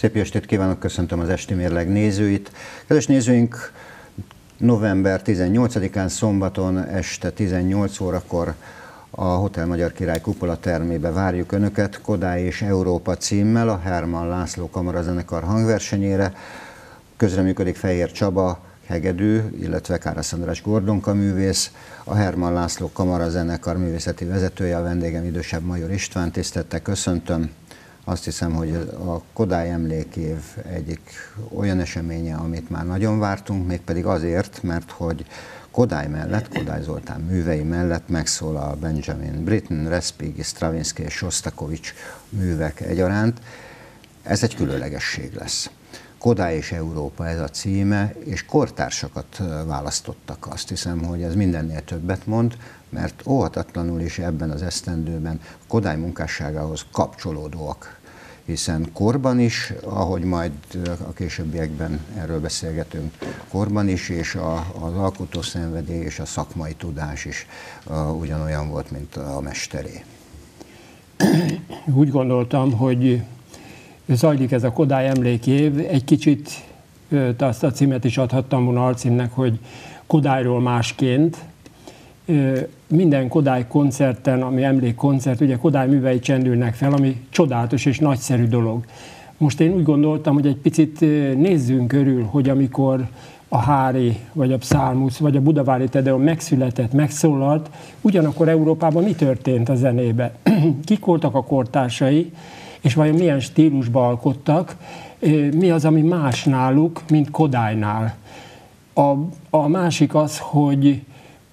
Szép estét kívánok, köszöntöm az Esti Mérleg nézőit. Kedves nézőink, november 18-án szombaton este 18 órakor a Hotel Magyar Király kupola termébe várjuk Önöket Kodály és Európa címmel a Herman László kamarazenekar hangversenyére. Közreműködik Fehér Csaba, hegedű, illetve Kárasz András Gordonka művész, a Herman László Kamara zenekar művészeti vezetője, a vendégem idősebb Major István, tisztette, köszöntöm azt hiszem, hogy a Kodály emlékév egyik olyan eseménye, amit már nagyon vártunk, mégpedig azért, mert hogy Kodály mellett, Kodály Zoltán művei mellett megszólal Benjamin Britten, Respighi, Stravinsky és Sostakovics művek egyaránt. Ez egy különlegesség lesz. Kodály és Európa ez a címe, és kortársakat választottak. Azt hiszem, hogy ez mindennél többet mond, mert óhatatlanul is ebben az esztendőben Kodály munkásságához kapcsolódóak hiszen korban is, ahogy majd a későbbiekben erről beszélgetünk, korban is, és a, az alkotó szenvedély és a szakmai tudás is a, ugyanolyan volt, mint a mesteré. Úgy gondoltam, hogy zajlik ez a Kodály emlékév, egy kicsit azt a címet is adhattam volna alcímnek, hogy Kodályról másként, minden Kodály koncerten, ami emlékkoncert, ugye Kodály művei csendülnek fel, ami csodálatos és nagyszerű dolog. Most én úgy gondoltam, hogy egy picit nézzünk körül, hogy amikor a Hári, vagy a Pszálmusz, vagy a Budavári Tedeon megszületett, megszólalt, ugyanakkor Európában mi történt a zenébe? Kik voltak a kortársai, és vajon milyen stílusba alkottak, mi az, ami más náluk, mint Kodálynál? A, a másik az, hogy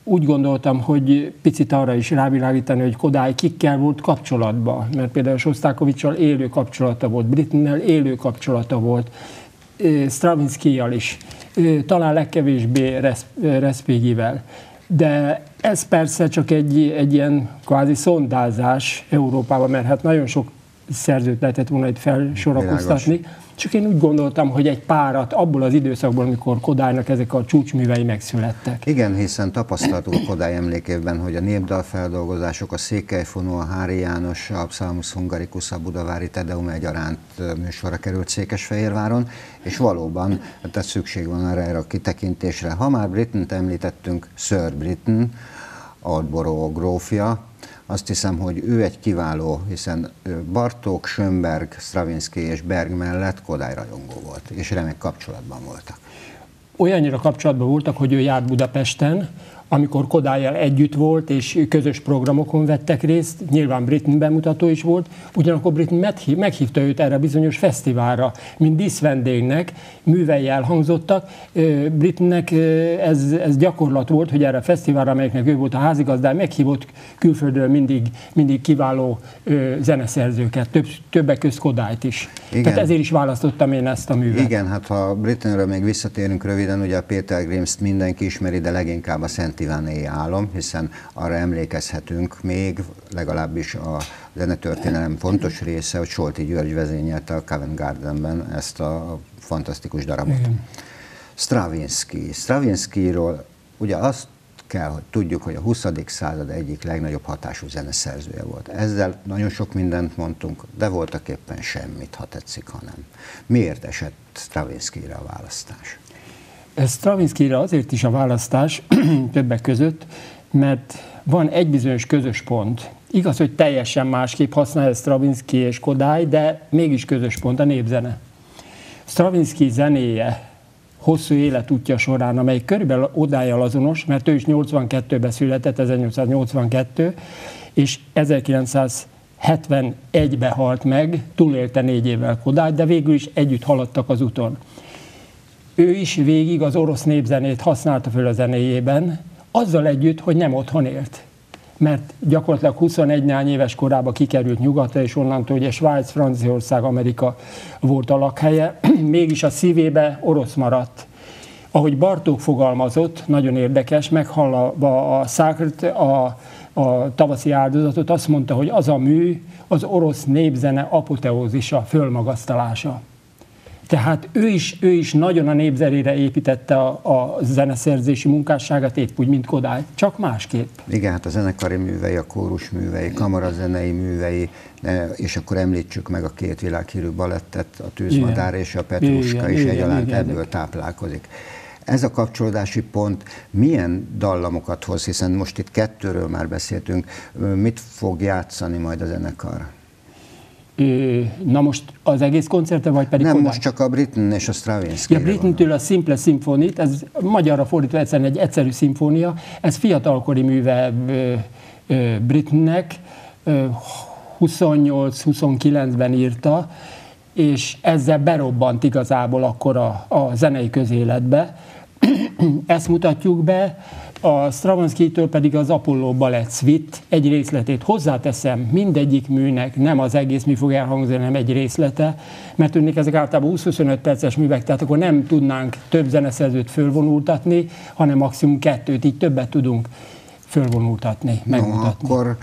úgy gondoltam, hogy picit arra is rávilágítani, hogy Kodály kikkel volt kapcsolatban, mert például Sosztákovicsal élő kapcsolata volt, Britnell élő kapcsolata volt, Stravinskijal is, talán legkevésbé Respégivel. De ez persze csak egy, egy ilyen kvázi szondázás Európában, mert hát nagyon sok szerzőt lehetett volna itt felsorakoztatni. Világos. Csak én úgy gondoltam, hogy egy párat abból az időszakból, amikor Kodálynak ezek a csúcsművei megszülettek. Igen, hiszen tapasztaltuk Kodály emlékében, hogy a népdalfeldolgozások, feldolgozások, a Székelyfonó, a Hári János, a Psalmus Hungarikus, a Budavári Tedeum egyaránt műsorra került Székesfehérváron, és valóban tehát szükség van erre a kitekintésre. Ha már Britain-t említettünk, Sir Britain, Adboró grófja, azt hiszem, hogy ő egy kiváló, hiszen Bartók, Schönberg, Stravinsky és Berg mellett Kodály rajongó volt, és remek kapcsolatban voltak. Olyannyira kapcsolatban voltak, hogy ő járt Budapesten, amikor Kodályjal együtt volt, és közös programokon vettek részt, nyilván Britain bemutató is volt, ugyanakkor Britain meghívta őt erre a bizonyos fesztiválra, mint díszvendégnek, művei elhangzottak. Britainnek ez, ez gyakorlat volt, hogy erre a fesztiválra, amelyeknek ő volt a házigazdája, meghívott külföldről mindig, mindig kiváló zeneszerzőket, több, többek közt Kodályt is. Igen. Tehát ezért is választottam én ezt a művet. Igen, hát ha Britainről még visszatérünk röviden, ugye a Peter Grimst mindenki ismeri, de leginkább a Szent Német Ivánéi álom, hiszen arra emlékezhetünk még, legalábbis a zenetörténelem fontos része, hogy Solti György vezényelte a Covent Gardenben ezt a fantasztikus darabot. Igen. Stravinsky. Stravinskyról ugye azt kell, hogy tudjuk, hogy a 20. század egyik legnagyobb hatású zeneszerzője volt. Ezzel nagyon sok mindent mondtunk, de voltak éppen semmit, ha tetszik, hanem. Miért esett Stravinskyre a választás? Stravinskyra azért is a választás többek között, mert van egy bizonyos közös pont. Igaz, hogy teljesen másképp használja Stravinsky és Kodály, de mégis közös pont a népzene. Stravinsky zenéje hosszú életútja során, amely körülbelül odájjal azonos, mert ő is 82-ben született, 1882, és 1971-ben halt meg, túlélte négy évvel Kodály, de végül is együtt haladtak az úton ő is végig az orosz népzenét használta föl a zenéjében, azzal együtt, hogy nem otthon élt. Mert gyakorlatilag 21 néhány éves korában kikerült nyugatra, és onnantól ugye Svájc, Franciaország, Amerika volt a lakhelye, mégis a szívébe orosz maradt. Ahogy Bartók fogalmazott, nagyon érdekes, meghallva a Szákrt, a, a tavaszi áldozatot, azt mondta, hogy az a mű az orosz népzene apoteózisa, fölmagasztalása. Tehát ő is, ő is nagyon a népzerére építette a, a zeneszerzési munkásságát, épp úgy, mint Kodály, csak másképp. Igen, hát a zenekari művei, a kórus művei, kamarazenei művei, és akkor említsük meg a két világhírű balettet, a Tűzmadár igen. és a Petruska igen, is igen, egyaránt igen, ebből igen. táplálkozik. Ez a kapcsolódási pont milyen dallamokat hoz, hiszen most itt kettőről már beszéltünk, mit fog játszani majd a zenekar? Na most az egész koncerten, vagy pedig Nem, Kodály? most csak a Britten és a Stravinsky. Ja, től a Simple symphony ez magyarra fordítva egyszerűen egy egyszerű szimfónia, ez fiatalkori műve Britnek, 28-29-ben írta, és ezzel berobbant igazából akkor a, a zenei közéletbe. Ezt mutatjuk be, a Stravinsky-től pedig az Apollo Ballet Suite egy részletét hozzáteszem mindegyik műnek, nem az egész mi fog elhangzani, hanem egy részlete, mert tűnik ezek általában 20-25 perces művek, tehát akkor nem tudnánk több zeneszerzőt fölvonultatni, hanem maximum kettőt, így többet tudunk fölvonultatni, megmutatni. No, akkor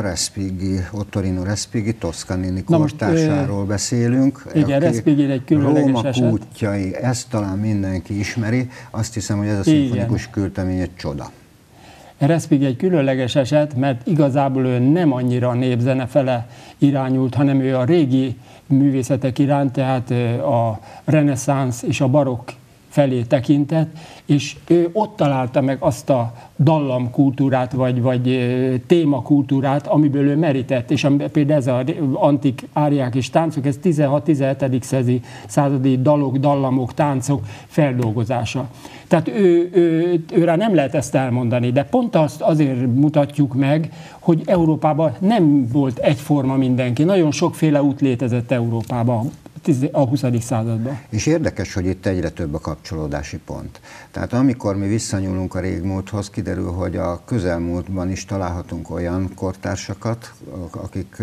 Respighi, Ottorino Respighi, Toscanini kortársáról beszélünk. Igen, Respighi egy különleges Róma eset. kútjai, ezt talán mindenki ismeri, azt hiszem, hogy ez a szimfonikus költemény egy csoda. Respighi egy különleges eset, mert igazából ő nem annyira a népzene fele irányult, hanem ő a régi művészetek iránt, tehát a reneszánsz és a barokk felé tekintett, és ő ott találta meg azt a dallamkultúrát, vagy, vagy témakultúrát, amiből ő merített, és például ez az antik áriák és táncok, ez 16-17. századi dalok, dallamok, táncok feldolgozása. Tehát ő, ő, őre nem lehet ezt elmondani, de pont azt azért mutatjuk meg, hogy Európában nem volt egyforma mindenki. Nagyon sokféle út létezett Európában a 20. században. És érdekes, hogy itt egyre több a kapcsolódási pont. Tehát amikor mi visszanyúlunk a régmúlthoz, kiderül, hogy a közelmúltban is találhatunk olyan kortársakat, akik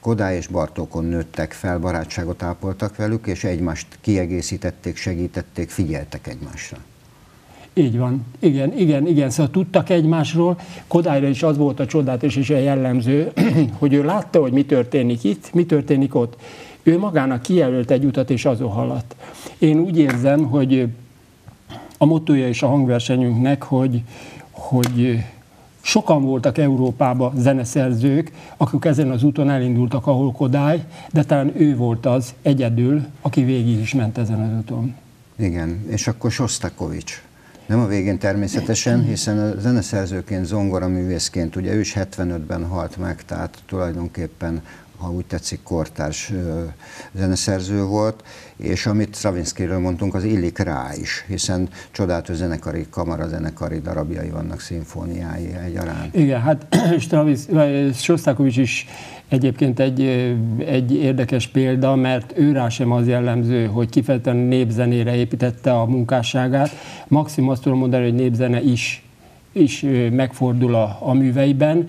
Kodály és Bartókon nőttek fel, barátságot ápoltak velük, és egymást kiegészítették, segítették, figyeltek egymásra. Így van, igen, igen, igen, szóval tudtak egymásról. Kodályra is az volt a csodát és a jellemző, hogy ő látta, hogy mi történik itt, mi történik ott ő magának kijelölt egy utat, és azon haladt. Én úgy érzem, hogy a motója és a hangversenyünknek, hogy, hogy sokan voltak Európában zeneszerzők, akik ezen az úton elindultak, ahol Kodály, de talán ő volt az egyedül, aki végig is ment ezen az úton. Igen, és akkor Sostakovics. Nem a végén természetesen, hiszen a zeneszerzőként, zongoraművészként, ugye ő is 75-ben halt meg, tehát tulajdonképpen ha úgy tetszik, kortárs zeneszerző volt, és amit Stravinskyről mondtunk, az illik rá is, hiszen csodálatos zenekari, kamarazenekari darabjai vannak, szimfóniái egyaránt. Igen, hát Sostakovics is egyébként egy, egy érdekes példa, mert ő rá sem az jellemző, hogy kifejezetten népzenére építette a munkásságát. Maxim azt tudom mondani, hogy népzene is, is megfordul a, a műveiben,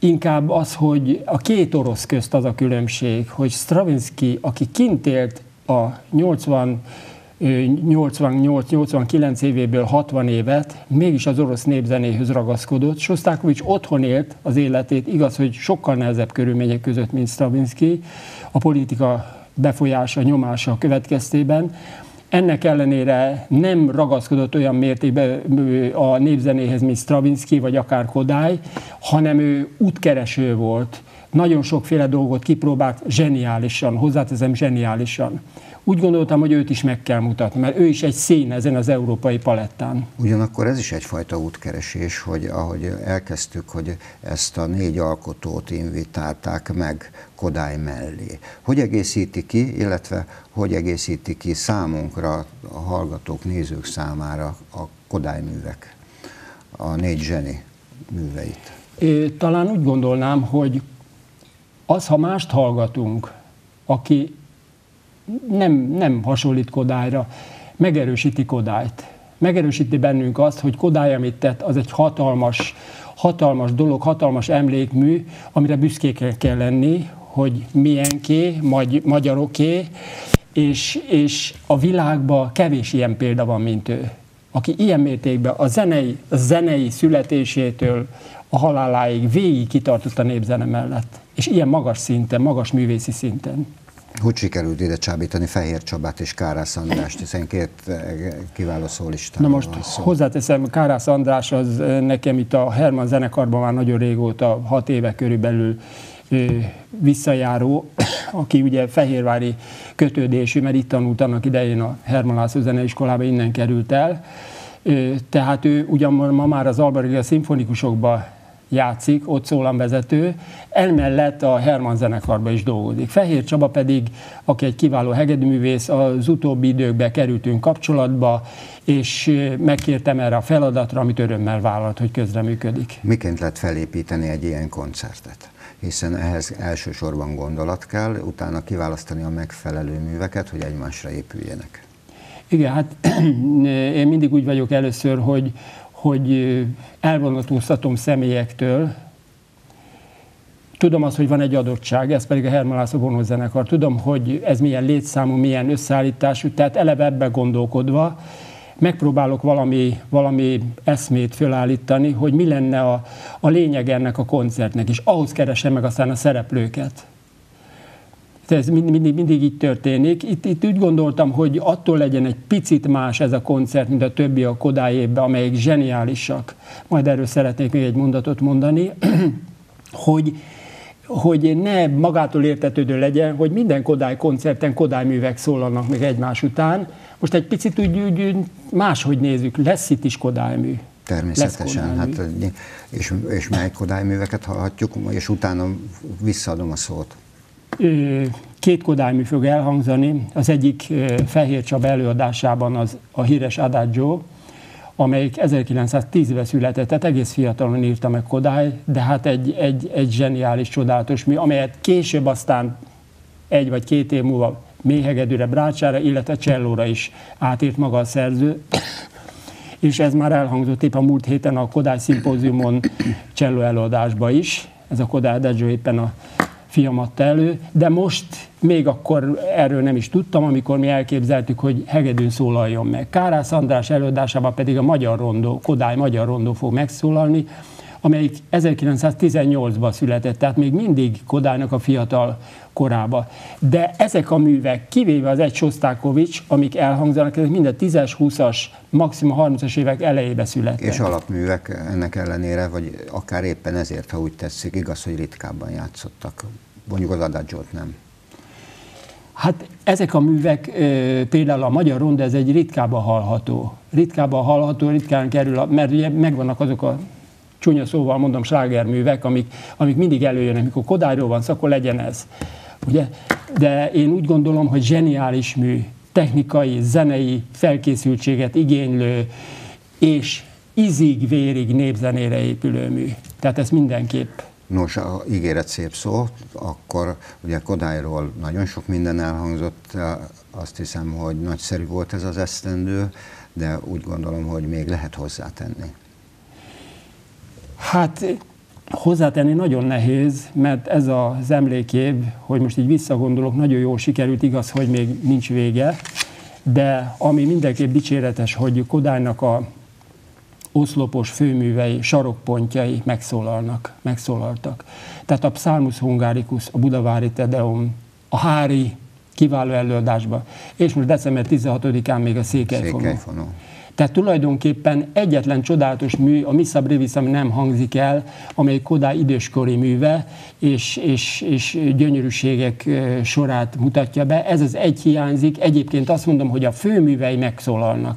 inkább az, hogy a két orosz közt az a különbség, hogy Stravinsky, aki kint élt a 88-89 évéből 60 évet, mégis az orosz népzenéhöz ragaszkodott. Sostákovics otthon élt az életét, igaz, hogy sokkal nehezebb körülmények között, mint Stravinsky, a politika befolyása, nyomása következtében, ennek ellenére nem ragaszkodott olyan mértékben a népzenéhez, mint Stravinsky vagy akár Kodály, hanem ő útkereső volt nagyon sokféle dolgot kipróbált, zseniálisan, hozzáteszem zseniálisan. Úgy gondoltam, hogy őt is meg kell mutatni, mert ő is egy szín ezen az európai palettán. Ugyanakkor ez is egyfajta útkeresés, hogy ahogy elkezdtük, hogy ezt a négy alkotót invitálták meg Kodály mellé. Hogy egészíti ki, illetve hogy egészíti ki számunkra, a hallgatók, nézők számára a Kodály művek, a négy zseni műveit? É, talán úgy gondolnám, hogy az, ha mást hallgatunk, aki nem, nem hasonlít Kodályra, megerősíti Kodályt. Megerősíti bennünk azt, hogy Kodály, amit tett, az egy hatalmas, hatalmas dolog, hatalmas emlékmű, amire büszkék kell lenni, hogy milyenké, magy- magyaroké, és, és a világban kevés ilyen példa van, mint ő. Aki ilyen mértékben a zenei, a zenei születésétől a haláláig végig kitartott a népzene mellett és ilyen magas szinten, magas művészi szinten. Hogy sikerült ide csábítani Fehér Csabát és Kárász Andrást, hiszen két eh, kiváló szólista. Na most van szó. hozzáteszem, Kárász András az eh, nekem itt a Herman zenekarban már nagyon régóta, hat éve körülbelül eh, visszajáró, aki ugye fehérvári kötődésű, mert itt tanult annak idején a Herman László zeneiskolába, innen került el. Tehát ő ugyan ma már az Albariga szimfonikusokba játszik, ott szólam vezető. elmellett a Herman zenekarban is dolgozik. Fehér Csaba pedig, aki egy kiváló hegedűművész, az utóbbi időkben kerültünk kapcsolatba, és megkértem erre a feladatra, amit örömmel vállalt, hogy közreműködik. Miként lehet felépíteni egy ilyen koncertet? hiszen ehhez elsősorban gondolat kell, utána kiválasztani a megfelelő műveket, hogy egymásra épüljenek. Igen, hát én mindig úgy vagyok először, hogy, hogy elvonatúztatom személyektől, Tudom azt, hogy van egy adottság, ez pedig a Herman László Bornhoz zenekar. Tudom, hogy ez milyen létszámú, milyen összeállítású, tehát eleve ebbe gondolkodva megpróbálok valami, valami eszmét fölállítani, hogy mi lenne a, a lényeg ennek a koncertnek, és ahhoz keresem meg aztán a szereplőket ez mind, mindig, mindig így történik. Itt, itt úgy gondoltam, hogy attól legyen egy picit más ez a koncert, mint a többi a évben, amelyik zseniálisak. Majd erről szeretnék még egy mondatot mondani, hogy hogy ne magától értetődő legyen, hogy minden Kodály koncerten Kodály művek szólalnak meg egymás után. Most egy picit úgy, úgy máshogy nézzük, lesz itt is Kodály mű. Természetesen, hát, és, és mely Kodály műveket hallhatjuk, és utána visszaadom a szót két kodály fog elhangzani. Az egyik Fehér Csaba előadásában az a híres Adagio, amelyik 1910-ben született, tehát egész fiatalon írta meg Kodály, de hát egy, egy, egy zseniális, csodálatos mű, amelyet később aztán egy vagy két év múlva méhegedőre, brácsára, illetve csellóra is átírt maga a szerző. És ez már elhangzott épp a múlt héten a Kodály szimpóziumon cselló előadásba is. Ez a Kodály Adagio éppen a adta elő, de most még akkor erről nem is tudtam, amikor mi elképzeltük, hogy hegedűn szólaljon meg. Kárász András előadásában pedig a magyar rondó, Kodály magyar rondó fog megszólalni, amelyik 1918-ban született, tehát még mindig Kodának a fiatal korába. De ezek a művek, kivéve az egy Sosztákovics, amik elhangzanak, ezek mind a 10-es, 20-as, maximum 30-as évek elejébe születtek. És alapművek ennek ellenére, vagy akár éppen ezért, ha úgy tetszik, igaz, hogy ritkábban játszottak. Mondjuk az adagyot nem. Hát ezek a művek, például a magyar ronda, ez egy ritkában hallható. ritkában hallható, ritkán kerül, a, mert ugye megvannak azok a csúnya szóval mondom, slágerművek, amik, amik mindig előjönnek, mikor Kodályról van szó, akkor legyen ez. Ugye? De én úgy gondolom, hogy zseniális mű, technikai, zenei felkészültséget igénylő, és izig-vérig népzenére épülő mű. Tehát ez mindenképp Nos, a ígéret szép szó, akkor ugye Kodályról nagyon sok minden elhangzott, azt hiszem, hogy nagyszerű volt ez az esztendő, de úgy gondolom, hogy még lehet hozzátenni. Hát hozzátenni nagyon nehéz, mert ez az emlékév, hogy most így visszagondolok, nagyon jól sikerült, igaz, hogy még nincs vége, de ami mindenképp dicséretes, hogy Kodánynak a oszlopos főművei, sarokpontjai megszólalnak, megszólaltak. Tehát a Psalmus Hungaricus, a Budavári Tedeum, a Hári kiváló előadásba, és most december 16-án még a Székelyfonó. Székelyfonó. Tehát tulajdonképpen egyetlen csodálatos mű, a Missa Brevis, ami nem hangzik el, amely Kodá időskori műve, és, és, és gyönyörűségek sorát mutatja be. Ez az egy hiányzik. Egyébként azt mondom, hogy a főművei megszólalnak.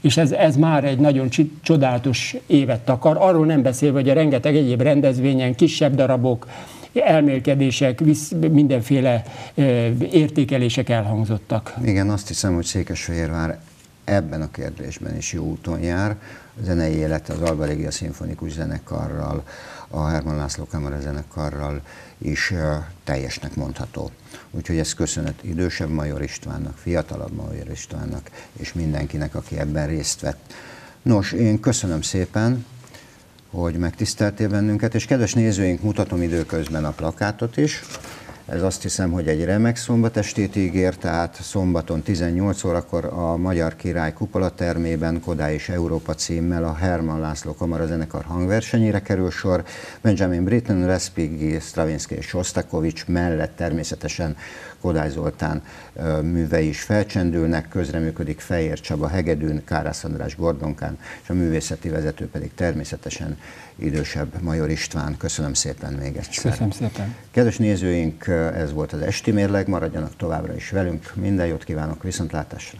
És ez, ez már egy nagyon csodálatos évet takar. Arról nem beszélve, hogy a rengeteg egyéb rendezvényen kisebb darabok, elmélkedések, mindenféle értékelések elhangzottak. Igen, azt hiszem, hogy Székesfehérvár ebben a kérdésben is jó úton jár. A zenei élet az Alba Régia Szimfonikus Zenekarral, a Herman László Kamara Zenekarral is teljesnek mondható. Úgyhogy ez köszönet idősebb Major Istvánnak, fiatalabb Major Istvánnak, és mindenkinek, aki ebben részt vett. Nos, én köszönöm szépen, hogy megtiszteltél bennünket, és kedves nézőink, mutatom időközben a plakátot is. Ez azt hiszem, hogy egy remek szombatestét ígér, tehát szombaton 18 órakor a Magyar Király Kupola termében Kodály és Európa címmel a Herman László zenekar hangversenyére kerül sor. Benjamin Britten, Respighi, Stravinsky és Sostakovics mellett természetesen Kodály Zoltán művei is felcsendülnek, közreműködik Fejér Csaba Hegedűn, Kárász András Gordonkán, és a művészeti vezető pedig természetesen idősebb Major István. Köszönöm szépen még egyszer. Köszönöm szépen. Kedves nézőink, ez volt az esti mérleg, maradjanak továbbra is velünk, minden jót kívánok, viszontlátásra!